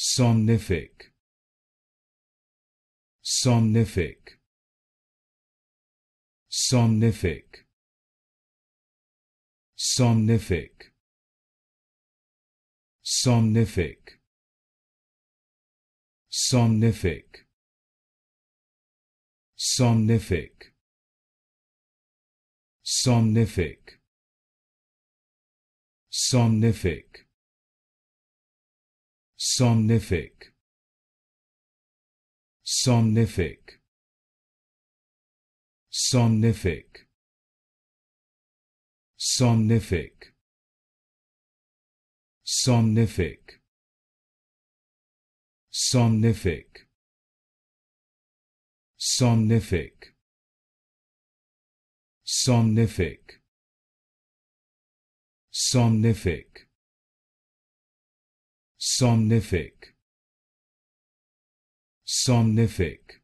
Somnific. Somnific. Somnific. Somnific. Somnific. Somnific. Somnific. Somnific. Somnific. Somnific. Somnific. Somnific. Somnific. Somnific. Somnific. Somnific. Somnific. Somnific somnific somnific